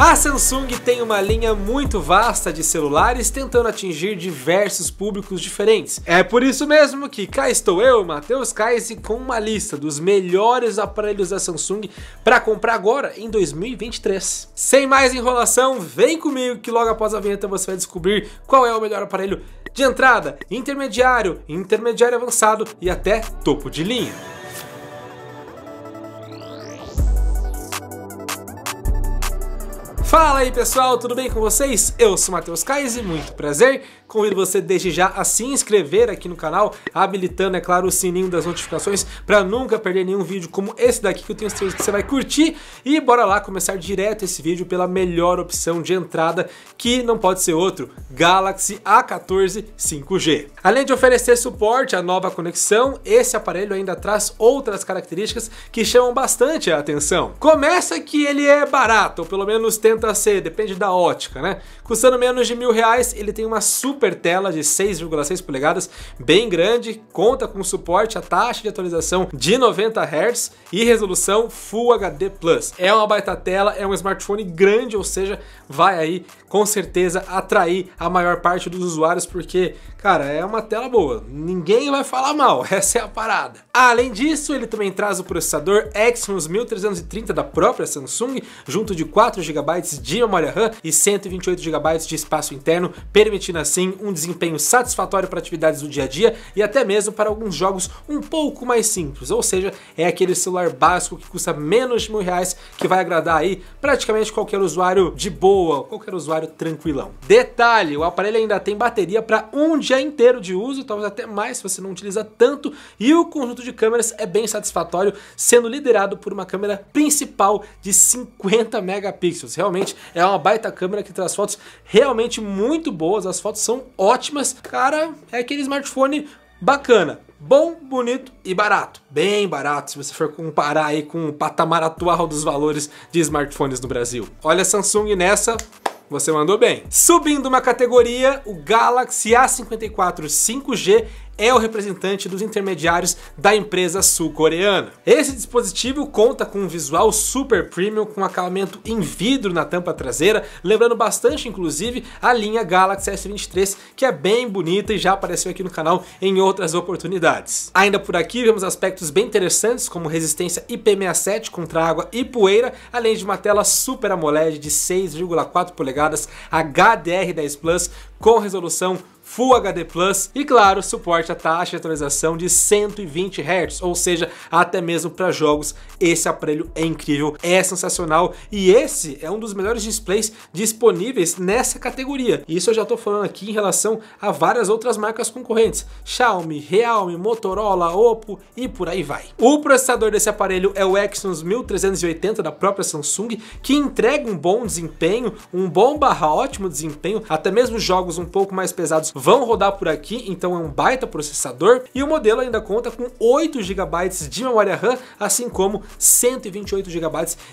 A Samsung tem uma linha muito vasta de celulares tentando atingir diversos públicos diferentes. É por isso mesmo que cá estou eu, Matheus Kaisi, com uma lista dos melhores aparelhos da Samsung para comprar agora em 2023. Sem mais enrolação, vem comigo que logo após a vinheta você vai descobrir qual é o melhor aparelho de entrada, intermediário, intermediário avançado e até topo de linha. Fala aí pessoal, tudo bem com vocês? Eu sou Matheus Caes e muito prazer. Convido você desde já a se inscrever aqui no canal, habilitando, é claro, o sininho das notificações para nunca perder nenhum vídeo como esse daqui que eu tenho certeza que você vai curtir. E bora lá começar direto esse vídeo pela melhor opção de entrada, que não pode ser outro, Galaxy A14 5G. Além de oferecer suporte à nova conexão, esse aparelho ainda traz outras características que chamam bastante a atenção. Começa que ele é barato, ou pelo menos tenta tenta ser, depende da ótica, né? Custando menos de mil reais, ele tem uma super tela de 6,6 polegadas, bem grande, conta com suporte a taxa de atualização de 90 Hz e resolução Full HD+. É uma baita tela, é um smartphone grande, ou seja, vai aí com certeza atrair a maior parte dos usuários, porque Cara, é uma tela boa, ninguém vai falar mal, essa é a parada. Além disso, ele também traz o processador Exynos 1330 da própria Samsung, junto de 4 GB de memória RAM e 128 GB de espaço interno, permitindo assim um desempenho satisfatório para atividades do dia a dia e até mesmo para alguns jogos um pouco mais simples, ou seja, é aquele celular básico que custa menos de mil reais que vai agradar aí praticamente qualquer usuário de boa, qualquer usuário tranquilão. Detalhe, o aparelho ainda tem bateria para 1 dia inteiro de uso, talvez até mais se você não utiliza tanto, e o conjunto de câmeras é bem satisfatório, sendo liderado por uma câmera principal de 50 megapixels. Realmente é uma baita câmera que traz fotos realmente muito boas, as fotos são ótimas. Cara, é aquele smartphone bacana, bom, bonito e barato. Bem barato se você for comparar aí com o patamar atual dos valores de smartphones no Brasil. Olha a Samsung nessa, você mandou bem. Subindo uma categoria, o Galaxy A54 5G é o representante dos intermediários da empresa sul-coreana. Esse dispositivo conta com um visual super premium com acabamento em vidro na tampa traseira, lembrando bastante inclusive a linha Galaxy S23, que é bem bonita e já apareceu aqui no canal em outras oportunidades. Ainda por aqui vemos aspectos bem interessantes como resistência IP67 contra água e poeira, além de uma tela Super AMOLED de 6,4 polegadas HDR10 Plus com resolução Full HD Plus e, claro, suporte a taxa de atualização de 120 Hz, ou seja, até mesmo para jogos, esse aparelho é incrível, é sensacional e esse é um dos melhores displays disponíveis nessa categoria. Isso eu já estou falando aqui em relação a várias outras marcas concorrentes, Xiaomi, Realme, Motorola, Oppo e por aí vai. O processador desse aparelho é o Exynos 1380 da própria Samsung, que entrega um bom desempenho, um bom barra ótimo desempenho, até mesmo jogos um pouco mais pesados vão rodar por aqui, então é um baita processador. E o modelo ainda conta com 8 GB de memória RAM, assim como 128 GB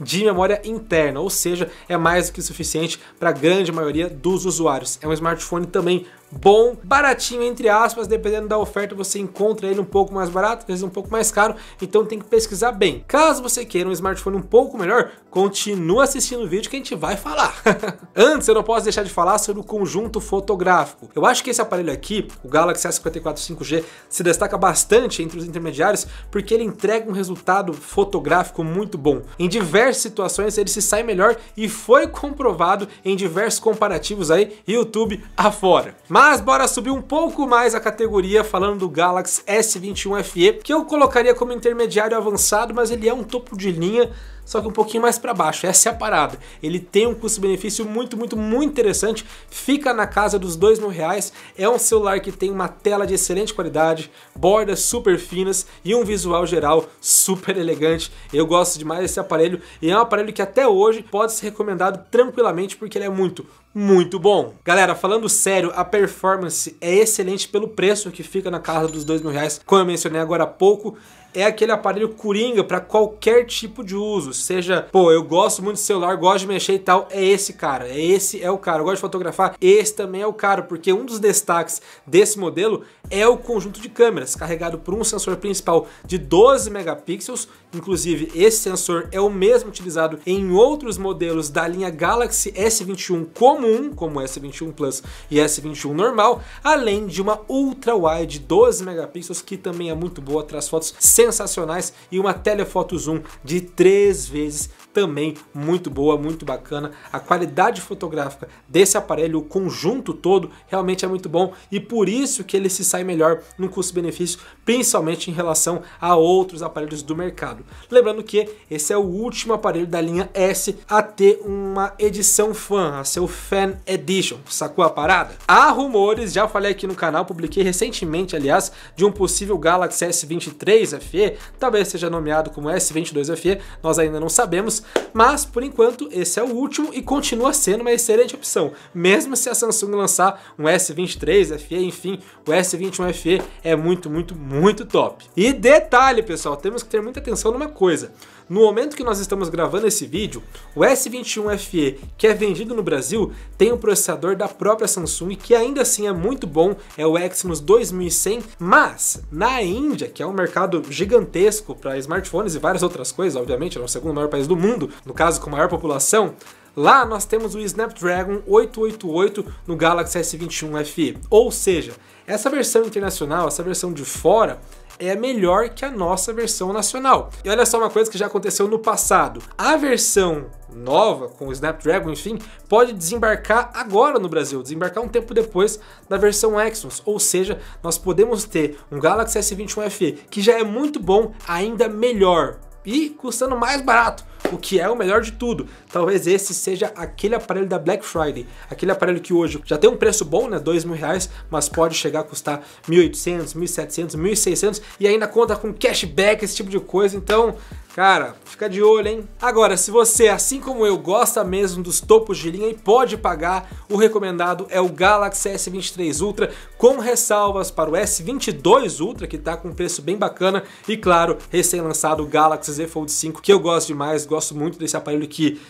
de memória interna, ou seja, é mais do que suficiente para a grande maioria dos usuários. É um smartphone também bom, baratinho, entre aspas, dependendo da oferta você encontra ele um pouco mais barato, às vezes um pouco mais caro, então tem que pesquisar bem. Caso você queira um smartphone um pouco melhor, continua assistindo o vídeo que a gente vai falar. Antes, eu não posso deixar de falar sobre o conjunto fotográfico. Eu acho que esse aparelho aqui, o Galaxy S54 5G, se destaca bastante entre os intermediários porque ele entrega um resultado fotográfico muito bom. Em diversas situações ele se sai melhor e foi comprovado em diversos comparativos aí, YouTube afora. Mas mas bora subir um pouco mais a categoria falando do Galaxy S21 FE, que eu colocaria como intermediário avançado, mas ele é um topo de linha só que um pouquinho mais para baixo. Essa é a parada. Ele tem um custo-benefício muito, muito, muito interessante. Fica na casa dos dois mil reais. É um celular que tem uma tela de excelente qualidade, bordas super finas e um visual geral super elegante. Eu gosto demais desse aparelho e é um aparelho que até hoje pode ser recomendado tranquilamente porque ele é muito, muito bom. Galera, falando sério, a performance é excelente pelo preço que fica na casa dos dois mil reais, como eu mencionei agora há pouco é aquele aparelho coringa para qualquer tipo de uso, seja, pô, eu gosto muito de celular, gosto de mexer e tal, é esse cara, é esse é o cara, eu gosto de fotografar, esse também é o cara, porque um dos destaques desse modelo é o conjunto de câmeras, carregado por um sensor principal de 12 megapixels, inclusive esse sensor é o mesmo utilizado em outros modelos da linha Galaxy S21 comum, como S21 Plus e S21 normal, além de uma ultra wide 12 megapixels que também é muito boa, traz fotos sensacionais e uma telefoto zoom de três vezes também muito boa, muito bacana. A qualidade fotográfica desse aparelho, o conjunto todo, realmente é muito bom e por isso que ele se sai melhor no custo-benefício, principalmente em relação a outros aparelhos do mercado. Lembrando que esse é o último aparelho da linha S a ter uma edição fan, a ser o Fan Edition, sacou a parada? Há rumores, já falei aqui no canal, publiquei recentemente, aliás, de um possível Galaxy S23 FE, talvez seja nomeado como S22 FE, nós ainda não sabemos, mas por enquanto esse é o último e continua sendo uma excelente opção, mesmo se a Samsung lançar um S23 FE, enfim, o S21 FE é muito, muito, muito top. E detalhe, pessoal, temos que ter muita atenção numa coisa. No momento que nós estamos gravando esse vídeo, o S21 FE, que é vendido no Brasil, tem um processador da própria Samsung, que ainda assim é muito bom, é o Exynos 2100, mas na Índia, que é um mercado gigantesco para smartphones e várias outras coisas, obviamente, é o segundo maior país do mundo, no caso com maior população, Lá nós temos o Snapdragon 888 no Galaxy S21 FE, ou seja, essa versão internacional, essa versão de fora, é melhor que a nossa versão nacional. E olha só uma coisa que já aconteceu no passado. A versão nova, com o Snapdragon, enfim, pode desembarcar agora no Brasil, desembarcar um tempo depois da versão Exynos, ou seja, nós podemos ter um Galaxy S21 FE que já é muito bom, ainda melhor, e custando mais barato o que é o melhor de tudo. Talvez esse seja aquele aparelho da Black Friday, aquele aparelho que hoje já tem um preço bom, né, dois mil reais, mas pode chegar a custar 1.800, 1.700, 1.600 e ainda conta com cashback, esse tipo de coisa. Então Cara, fica de olho, hein? Agora, se você, assim como eu, gosta mesmo dos topos de linha e pode pagar, o recomendado é o Galaxy S23 Ultra, com ressalvas para o S22 Ultra, que tá com um preço bem bacana, e claro, recém-lançado o Galaxy Z Fold 5, que eu gosto demais, gosto muito desse aparelho que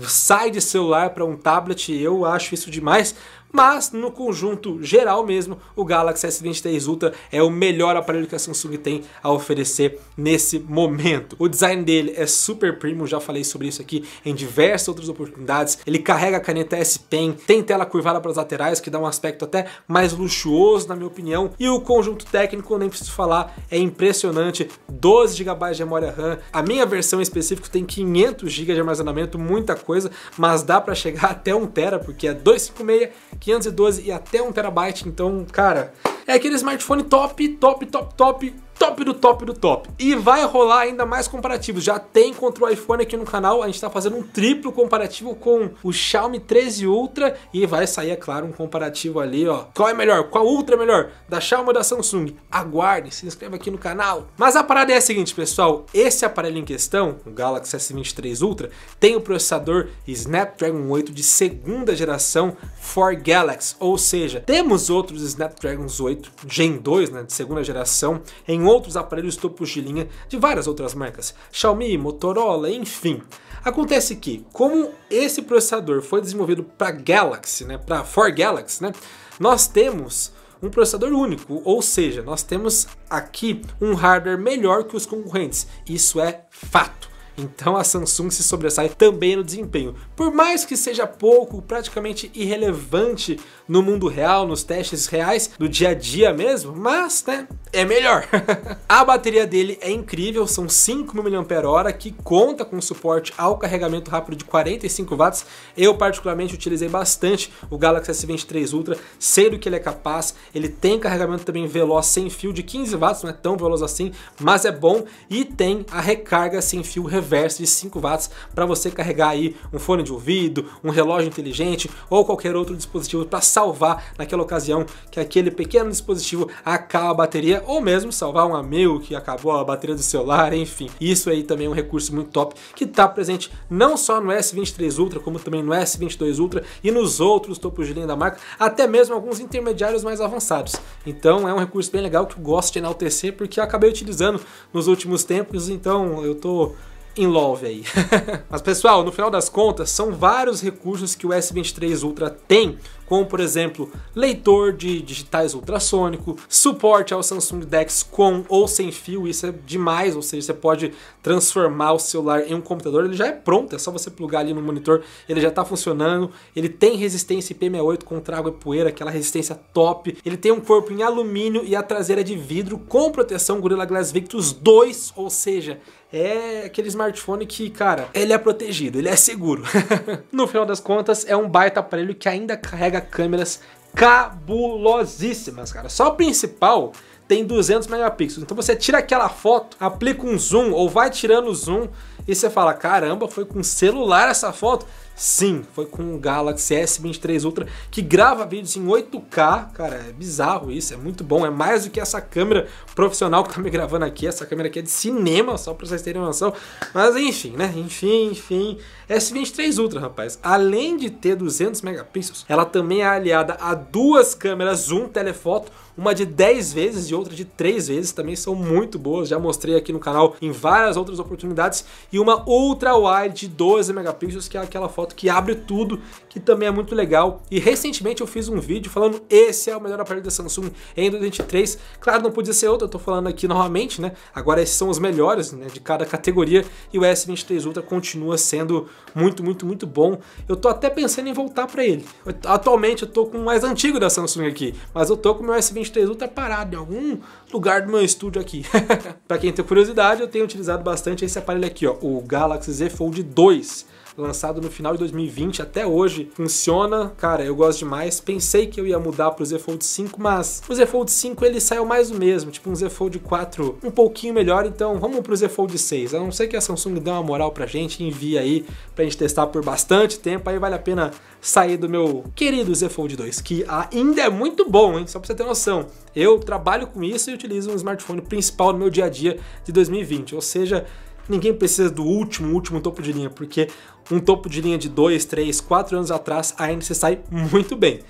sai de celular para um tablet, eu acho isso demais, mas no conjunto geral mesmo, o Galaxy S23 Ultra é o melhor aparelho que a Samsung tem a oferecer nesse momento. O design dele é super premium, já falei sobre isso aqui em diversas outras oportunidades. Ele carrega a caneta S Pen, tem tela curvada para as laterais, que dá um aspecto até mais luxuoso, na minha opinião. E o conjunto técnico, nem preciso falar, é impressionante. 12 GB de memória RAM. A minha versão em específico tem 500 GB de armazenamento, muita coisa, mas dá para chegar até 1 TB, porque é 256, 512 e até 1 terabyte. Então, cara, é aquele smartphone top, top, top, top top do top do top. E vai rolar ainda mais comparativos. Já tem contra o iPhone aqui no canal, a gente está fazendo um triplo comparativo com o Xiaomi 13 Ultra e vai sair, é claro, um comparativo ali, ó. Qual é melhor? Qual Ultra é melhor? Da Xiaomi ou da Samsung? Aguarde, se inscreva aqui no canal. Mas a parada é a seguinte, pessoal, esse aparelho em questão, o Galaxy S23 Ultra, tem o processador Snapdragon 8 de segunda geração for Galaxy, ou seja, temos outros Snapdragon 8 Gen 2, né, de segunda geração em outros aparelhos topos de linha de várias outras marcas, Xiaomi, Motorola, enfim. Acontece que, como esse processador foi desenvolvido para Galaxy, né, para For Galaxy, né, nós temos um processador único, ou seja, nós temos aqui um hardware melhor que os concorrentes. Isso é fato. Então a Samsung se sobressai também no desempenho. Por mais que seja pouco, praticamente irrelevante no mundo real, nos testes reais, do dia a dia mesmo, mas né, é melhor. a bateria dele é incrível, são 5 mAh que conta com suporte ao carregamento rápido de 45 watts. Eu particularmente utilizei bastante o Galaxy S23 Ultra, sei do que ele é capaz, ele tem carregamento também veloz sem fio de 15 watts, não é tão veloz assim, mas é bom e tem a recarga sem fio reversa reverso de 5 watts para você carregar aí um fone de ouvido, um relógio inteligente ou qualquer outro dispositivo para salvar naquela ocasião que aquele pequeno dispositivo acaba a bateria ou mesmo salvar um amigo que acabou a bateria do celular, enfim. Isso aí também é um recurso muito top que está presente não só no S23 Ultra, como também no S22 Ultra e nos outros topos de linha da marca, até mesmo alguns intermediários mais avançados. Então é um recurso bem legal que eu gosto de enaltecer porque eu acabei utilizando nos últimos tempos, então eu tô em love aí. Mas pessoal, no final das contas, são vários recursos que o S23 Ultra tem como por exemplo leitor de digitais ultrassônico, suporte ao Samsung DeX com ou sem fio, isso é demais, ou seja, você pode transformar o celular em um computador, ele já é pronto, é só você plugar ali no monitor, ele já está funcionando, ele tem resistência IP68 contra água e poeira, aquela resistência top, ele tem um corpo em alumínio e a traseira de vidro com proteção Gorilla Glass Victus 2, ou seja, é aquele smartphone que, cara, ele é protegido, ele é seguro. no final das contas, é um baita aparelho que ainda carrega câmeras cabulosíssimas, cara. Só o principal tem 200 megapixels. Então você tira aquela foto, aplica um zoom ou vai tirando o zoom e você fala, caramba, foi com celular essa foto? Sim, foi com o Galaxy S23 Ultra que grava vídeos em 8K. Cara, é bizarro isso, é muito bom. É mais do que essa câmera profissional que tá me gravando aqui. Essa câmera aqui é de cinema, só pra vocês terem noção. Mas enfim, né? Enfim, enfim. S23 Ultra, rapaz. Além de ter 200 megapixels, ela também é aliada a duas câmeras um telefoto, uma de 10 vezes e outra de 3 vezes. Também são muito boas, já mostrei aqui no canal em várias outras oportunidades e uma outra wide de 12 megapixels, que é aquela foto que abre tudo que também é muito legal. E recentemente eu fiz um vídeo falando esse é o melhor aparelho da Samsung em 2023. Claro, não podia ser outro, eu tô falando aqui novamente, né? Agora esses são os melhores né, de cada categoria e o S23 Ultra continua sendo muito, muito, muito bom. Eu tô até pensando em voltar para ele. Eu, atualmente eu tô com o mais antigo da Samsung aqui, mas eu tô com o meu S23 Ultra parado em algum lugar do meu estúdio aqui. para quem tem curiosidade, eu tenho utilizado bastante esse aparelho aqui, ó, o Galaxy Z Fold 2 lançado no final de 2020, até hoje, funciona. Cara, eu gosto demais. Pensei que eu ia mudar pro Z Fold 5, mas o Z Fold 5 ele saiu mais o mesmo, tipo um Z Fold 4 um pouquinho melhor, então vamos pro Z Fold 6. A não ser que a Samsung dê uma moral pra gente, envia aí pra gente testar por bastante tempo, aí vale a pena sair do meu querido Z Fold 2, que ainda é muito bom, hein? Só pra você ter noção. Eu trabalho com isso e utilizo um smartphone principal no meu dia a dia de 2020, ou seja, Ninguém precisa do último, último topo de linha, porque um topo de linha de 2, 3, 4 anos atrás ainda se sai muito bem.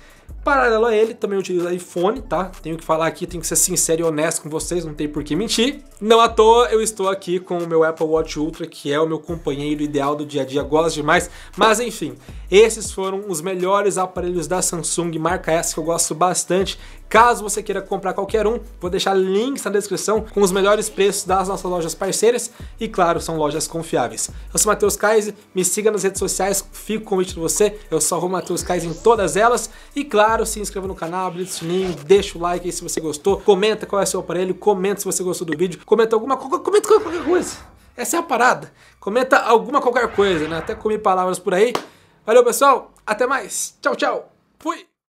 Paralelo a ele, também utiliza iPhone, tá? Tenho que falar aqui, tenho que ser sincero e honesto com vocês, não tem por que mentir. Não à toa, eu estou aqui com o meu Apple Watch Ultra, que é o meu companheiro ideal do dia a dia, gosto demais. Mas enfim, esses foram os melhores aparelhos da Samsung, marca essa que eu gosto bastante, Caso você queira comprar qualquer um, vou deixar links na descrição com os melhores preços das nossas lojas parceiras e, claro, são lojas confiáveis. Eu sou Matheus Kaiser me siga nas redes sociais, fico com o convite de você, eu sou o Matheus Kaiser em todas elas e, claro, se inscreva no canal, abre o sininho, deixa o like aí se você gostou, comenta qual é o seu aparelho, comenta se você gostou do vídeo, comenta alguma coisa, comenta qualquer coisa. Essa é a parada. Comenta alguma qualquer coisa, né? Até comi palavras por aí. Valeu, pessoal. Até mais. Tchau, tchau. Fui.